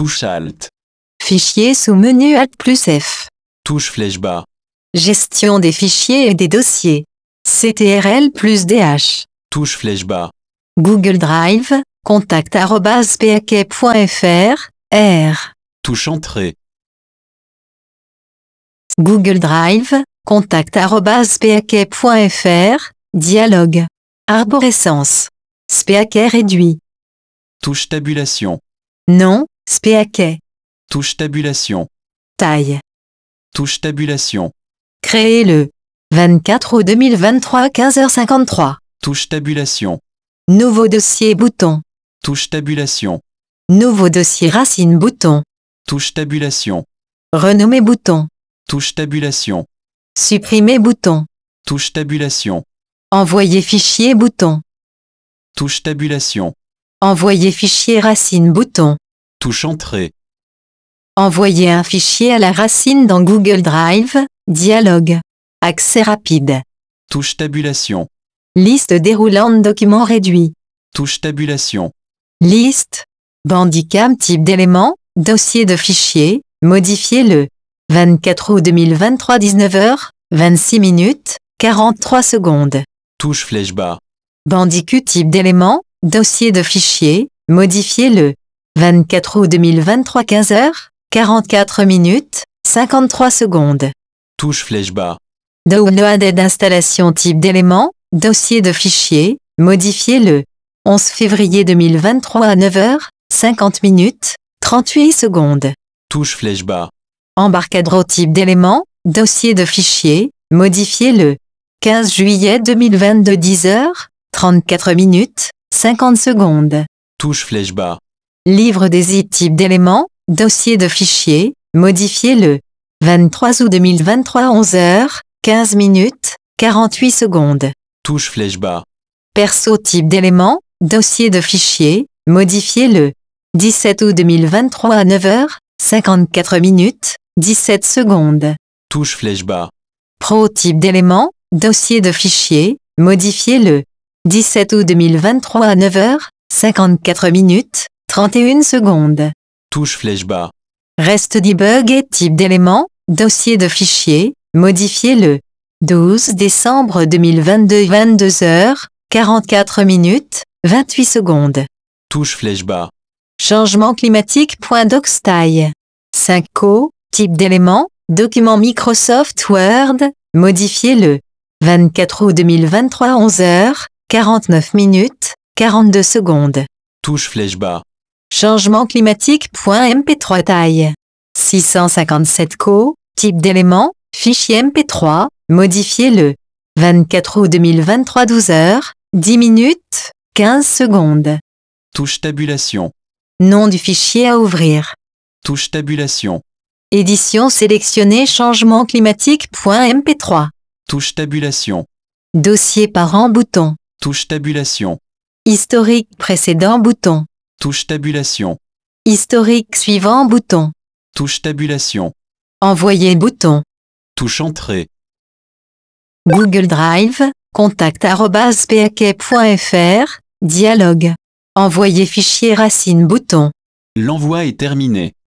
Touche Alt. Fichier sous menu Alt plus F. Touche flèche bas. Gestion des fichiers et des dossiers. CTRL plus DH. Touche flèche bas. Google Drive, contact e R. Touche entrée. Google Drive, contact e dialogue. Arborescence. Spaquet réduit. Touche tabulation. Non. Spéaquet. Touche tabulation. Taille. Touche tabulation. créez le 24 août 2023 15h53. Touche tabulation. Nouveau dossier bouton. Touche tabulation. Nouveau dossier racine bouton. Touche tabulation. Renommer bouton. Touche tabulation. Supprimer bouton. Touche tabulation. Envoyer fichier bouton. Touche tabulation. Envoyer fichier racine bouton touche Entrée. Envoyer un fichier à la racine dans Google Drive, dialogue. Accès rapide. Touche Tabulation. Liste déroulante Documents réduits. Touche Tabulation. Liste. Bandicam type d'élément, dossier de fichier, modifiez-le. 24 août 2023 19h, 26 minutes, 43 secondes. Touche flèche bas. Bandicu type d'élément, dossier de fichier, modifiez-le. 24 août 2023 15h, 44 minutes, 53 secondes. Touche flèche bas. Download d'installation type d'élément, dossier de fichier, modifiez le 11 février 2023 à 9h, 50 minutes, 38 secondes. Touche flèche bas. Embarcadro type d'élément, dossier de fichier, modifiez le 15 juillet 2022 10h, 34 minutes, 50 secondes. Touche flèche bas livre des i types d'éléments, dossier de fichier, modifiez le 23 août 2023 11h, 15 minutes, 48 secondes. Touche flèche bas. Perso type d'éléments, dossier de fichier, modifiez le 17 août 2023 à 9h, 54 minutes, 17 secondes. Touche flèche bas. Pro type d'éléments, dossier de fichier, modifiez le 17 août 2023 à 9h, 54 minutes, 31 secondes. Touche flèche bas. Reste debug et type d'élément, dossier de fichier, modifiez le 12 décembre 2022 22h 44 minutes 28 secondes. Touche flèche bas. Changement climatique. 5 co, type d'élément, document Microsoft Word, modifiez le 24 août 2023 11h 49 minutes 42 secondes. Touche flèche bas. Changement climatique.mp3 taille. 657 co, type d'élément, fichier mp3, modifiez le 24 août 2023 12h, 10 minutes, 15 secondes. Touche tabulation. Nom du fichier à ouvrir. Touche tabulation. Édition sélectionnée changement climatique.mp3. Touche tabulation. Dossier parent bouton. Touche tabulation. Historique précédent bouton. Touche tabulation. Historique suivant bouton. Touche tabulation. Envoyer bouton. Touche entrée. Google Drive, contact@pak.fr dialogue. Envoyer fichier racine bouton. L'envoi est terminé.